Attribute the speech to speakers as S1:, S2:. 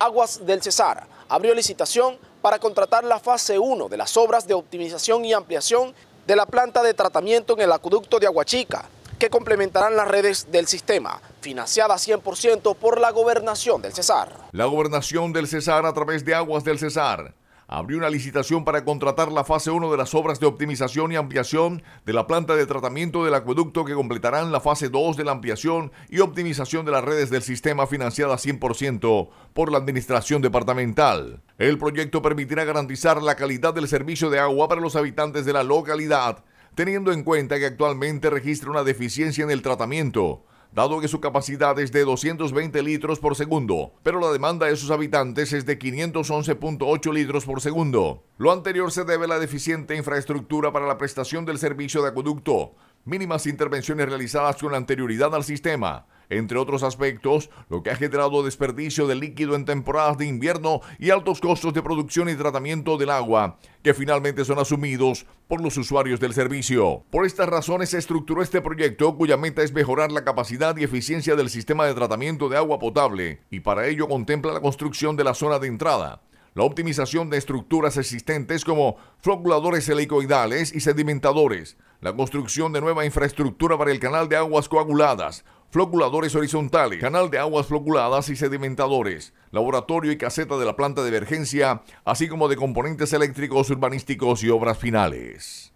S1: Aguas del Cesar abrió licitación para contratar la fase 1 de las obras de optimización y ampliación de la planta de tratamiento en el acueducto de Aguachica, que complementarán las redes del sistema, financiada 100% por la Gobernación del Cesar.
S2: La Gobernación del Cesar a través de Aguas del Cesar abrió una licitación para contratar la fase 1 de las obras de optimización y ampliación de la planta de tratamiento del acueducto que completarán la fase 2 de la ampliación y optimización de las redes del sistema financiada 100% por la Administración Departamental. El proyecto permitirá garantizar la calidad del servicio de agua para los habitantes de la localidad, teniendo en cuenta que actualmente registra una deficiencia en el tratamiento dado que su capacidad es de 220 litros por segundo, pero la demanda de sus habitantes es de 511.8 litros por segundo. Lo anterior se debe a la deficiente infraestructura para la prestación del servicio de acueducto, mínimas intervenciones realizadas con anterioridad al sistema, entre otros aspectos, lo que ha generado desperdicio de líquido en temporadas de invierno y altos costos de producción y tratamiento del agua, que finalmente son asumidos por los usuarios del servicio. Por estas razones se estructuró este proyecto cuya meta es mejorar la capacidad y eficiencia del sistema de tratamiento de agua potable y para ello contempla la construcción de la zona de entrada, la optimización de estructuras existentes como floculadores helicoidales y sedimentadores, la construcción de nueva infraestructura para el canal de aguas coaguladas, floculadores horizontales, canal de aguas floculadas y sedimentadores, laboratorio y caseta de la planta de emergencia, así como de componentes eléctricos, urbanísticos y obras finales.